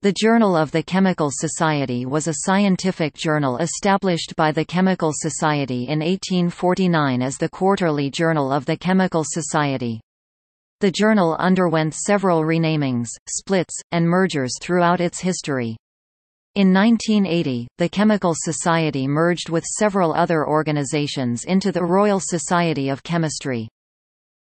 The Journal of the Chemical Society was a scientific journal established by the Chemical Society in 1849 as the Quarterly Journal of the Chemical Society. The journal underwent several renamings, splits, and mergers throughout its history. In 1980, the Chemical Society merged with several other organizations into the Royal Society of Chemistry.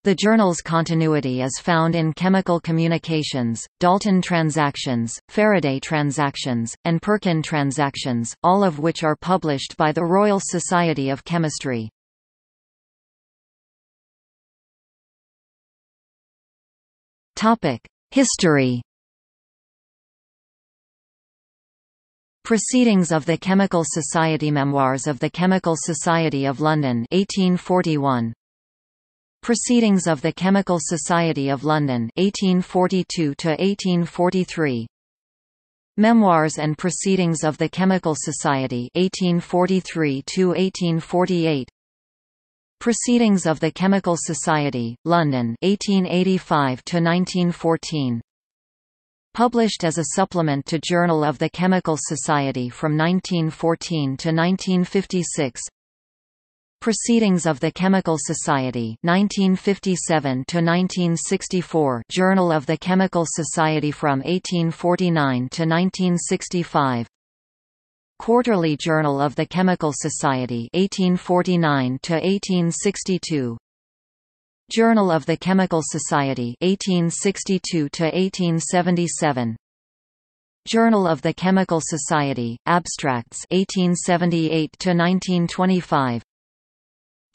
The journal's continuity is found in Chemical Communications, Dalton Transactions, Faraday Transactions, and Perkin Transactions, all of which are published by the Royal Society of Chemistry. History Proceedings of the Chemical Society Memoirs of the Chemical Society of London 1841 Proceedings of the Chemical Society of London 1842 1843 Memoirs and Proceedings of the Chemical Society 1843 1848 Proceedings of the Chemical Society, London 1885 1914 Published as a supplement to Journal of the Chemical Society from 1914 to 1956, Proceedings of the Chemical Society 1957 Journal of the Chemical Society from 1849 to 1965 Quarterly Journal of the Chemical Society 1849 to 1862 Journal of the Chemical Society 1862 to 1877 Journal of the Chemical Society Abstracts 1878 to 1925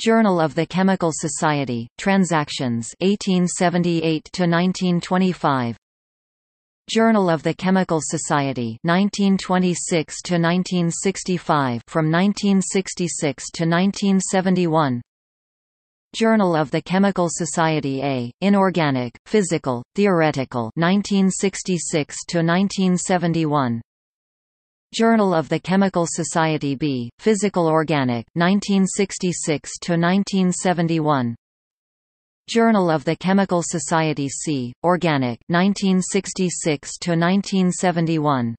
Journal of the Chemical Society, Transactions 1878–1925 Journal of the Chemical Society 1926 to 1965 from 1966 to 1971 Journal of the Chemical Society A Inorganic Physical Theoretical 1966 to 1971 Journal of the Chemical Society B, Physical Organic 1966 1971. Journal of the Chemical Society C, Organic 1966 1971.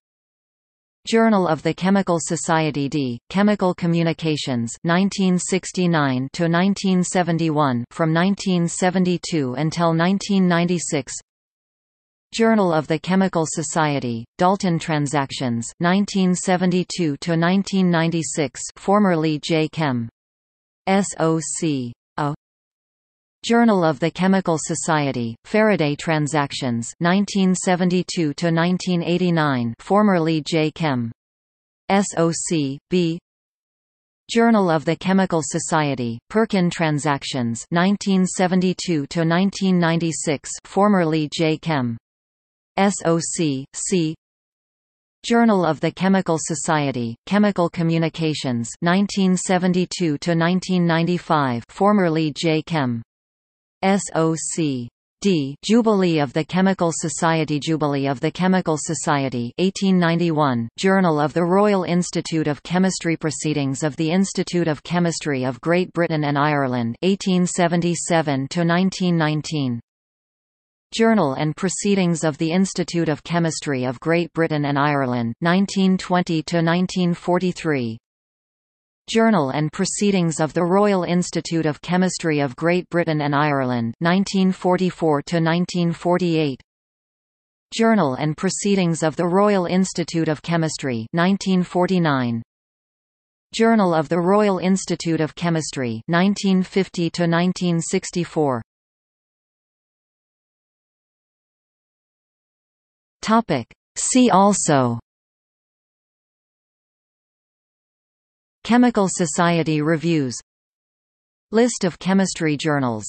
Journal of the Chemical Society D, Chemical Communications 1969 1971 from 1972 until 1996 Journal of the Chemical Society, Dalton Transactions 1972 to 1996, formerly J. Chem. SOC. A. Journal of the Chemical Society, Faraday Transactions 1972 to 1989, formerly J. Chem. SOC. B. Journal of the Chemical Society, Perkin Transactions 1972 to 1996, formerly J. Chem. SOC, C Journal of the Chemical Society, Chemical Communications 1972 1995, formerly J. Chem. SOC. D. Jubilee of the Chemical Society Jubilee of the Chemical Society 1891, Journal of the Royal Institute of Chemistry Proceedings of the Institute of Chemistry of Great Britain and Ireland 1877–1919 Journal and Proceedings of the Institute of Chemistry of Great Britain and Ireland 1920–1943 Journal and Proceedings of the Royal Institute of Chemistry of Great Britain and Ireland 1944–1948 Journal and Proceedings of the Royal Institute of Chemistry 1949 Journal of the Royal Institute of Chemistry 1950 to 1964 Topic. See also Chemical Society Reviews List of chemistry journals